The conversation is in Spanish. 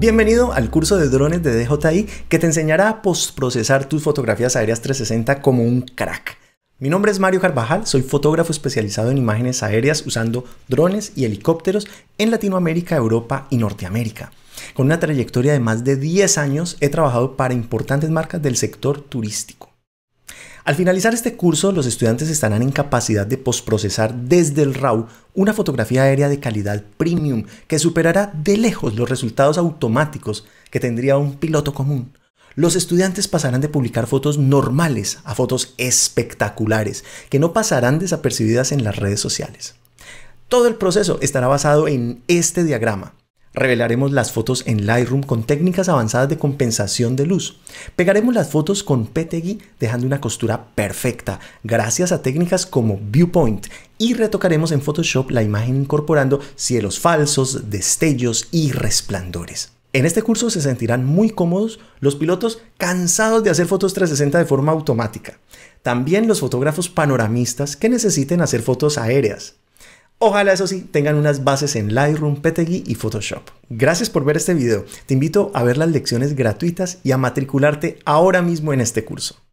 Bienvenido al curso de drones de DJI que te enseñará a postprocesar tus fotografías aéreas 360 como un crack. Mi nombre es Mario Carvajal, soy fotógrafo especializado en imágenes aéreas usando drones y helicópteros en Latinoamérica, Europa y Norteamérica. Con una trayectoria de más de 10 años he trabajado para importantes marcas del sector turístico. Al finalizar este curso, los estudiantes estarán en capacidad de postprocesar desde el RAW una fotografía aérea de calidad premium que superará de lejos los resultados automáticos que tendría un piloto común. Los estudiantes pasarán de publicar fotos normales a fotos espectaculares, que no pasarán desapercibidas en las redes sociales. Todo el proceso estará basado en este diagrama, Revelaremos las fotos en Lightroom con técnicas avanzadas de compensación de luz. Pegaremos las fotos con PTG dejando una costura perfecta gracias a técnicas como Viewpoint y retocaremos en Photoshop la imagen incorporando cielos falsos, destellos y resplandores. En este curso se sentirán muy cómodos los pilotos cansados de hacer fotos 360 de forma automática. También los fotógrafos panoramistas que necesiten hacer fotos aéreas. Ojalá eso sí tengan unas bases en Lightroom, PTG y Photoshop. Gracias por ver este video. Te invito a ver las lecciones gratuitas y a matricularte ahora mismo en este curso.